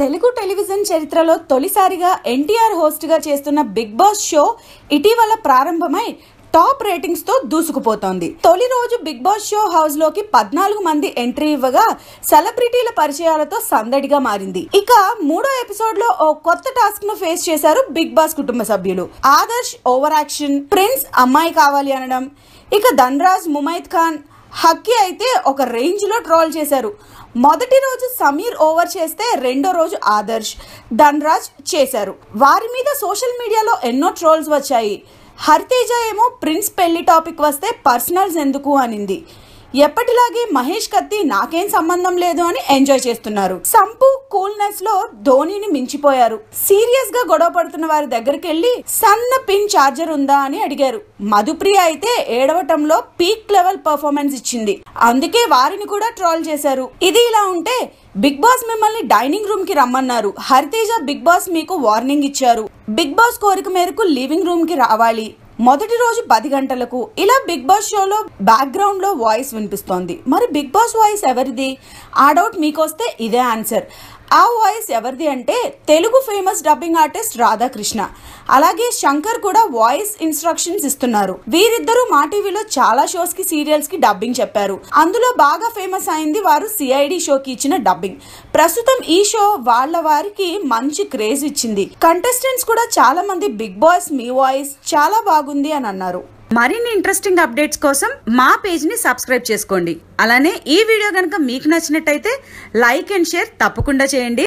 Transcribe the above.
Telugu television చరిత్రలో తొలిసారిగా ఎన్టీఆర్ హోస్ట్గా చేస్తున్న బిగ్ బాస్ షో ఇటీవల ప్రారంభమై టాప్ రేటింగ్స్ తో దూసుకుపోతోంది తొలి రోజు బిగ్ బాస్ షో హౌస్ లోకి పద్నాలుగు మంది ఎంట్రీ ఇవ్వగా సెలబ్రిటీల పరిచయాలతో సందడిగా మారింది ఇక మూడో ఎపిసోడ్ లో ఓ కొత్త టాస్క్ ను ఫేస్ చేశారు బిగ్ బాస్ కుటుంబ సభ్యులు ఆదర్శ్ ఓవర్ యాక్షన్ ప్రిన్స్ అమ్మాయి కావాలి అనడం ఇక ధన్రాజ్ ముమైద్ ఖాన్ హక్కీ అయితే ఒక రేంజ్లో ట్రోల్ చేశారు మొదటి రోజు సమీర్ ఓవర్ చేస్తే రెండో రోజు ఆదర్శ్ ధనరాజ్ చేశారు వారి మీద సోషల్ మీడియాలో ఎన్నో ట్రోల్స్ వచ్చాయి హరితేజ ఏమో ప్రిన్స్ పెళ్లి టాపిక్ వస్తే పర్సనల్స్ ఎందుకు అనింది ఎప్పటిలాగే మహేష్ కత్తి నాకేం సంబంధం లేదు అని ఎంజాయ్ చేస్తున్నారు సంపు కూల్నెస్ లో ధోనిని మించిపోయారు సీరియస్ గా గొడవ పడుతున్న వారి దగ్గరికి వెళ్లి సన్న పిన్ చార్జర్ ఉందా అని అడిగారు మధుప్రియ అయితే ఏడవటంలో పీక్ లెవెల్ పర్ఫార్మెన్స్ ఇచ్చింది అందుకే వారిని కూడా ట్రోల్ చేశారు ఇది ఇలా ఉంటే బిగ్ బాస్ మిమ్మల్ని డైనింగ్ రూమ్ కి రమ్మన్నారు హరితేజ బిగ్ బాస్ మీకు వార్నింగ్ ఇచ్చారు బిగ్ బాస్ కోరిక మేరకు లివింగ్ రూమ్ కి రావాలి మొదటి రోజు పది గంటలకు ఇలా బిగ్ బాస్ షోలో బ్యాక్గ్రౌండ్ లో వాయిస్ వినిపిస్తోంది మరి బిగ్ బాస్ వాయిస్ ఎవరిది ఆ డౌట్ మీకొస్తే ఇదే ఆన్సర్ ఆ వాయిస్ ఎవరిది అంటే Telugu famous dubbing artist Radhakrishna అలాగే శంకర్ కూడా వాయిస్ ఇన్స్ట్రక్షన్స్ ఇస్తున్నారు వీరిద్దరూ మా టీవీలో చాలా షోస్ కి సీరియల్స్ కి డబ్బింగ్ చెప్పారు అందులో బాగా ఫేమస్ అయింది వారు సిఐడి షోకి ఇచ్చిన డబ్బింగ్ ప్రస్తుతం ఈ షో వాళ్ళ వారికి మంచి క్రేజ్ ఇచ్చింది కంటెస్టెంట్స్ కూడా చాలా మంది బిగ్ బాస్ మీ వాయిస్ చాలా బాగుంది అని అన్నారు మరిన్ని ఇంట్రెస్టింగ్ అప్డేట్స్ కోసం మా పేజ్ని సబ్స్క్రైబ్ చేసుకోండి అలానే ఈ వీడియో కనుక మీకు నచ్చినట్టయితే లైక్ అండ్ షేర్ తప్పకుండా చేయండి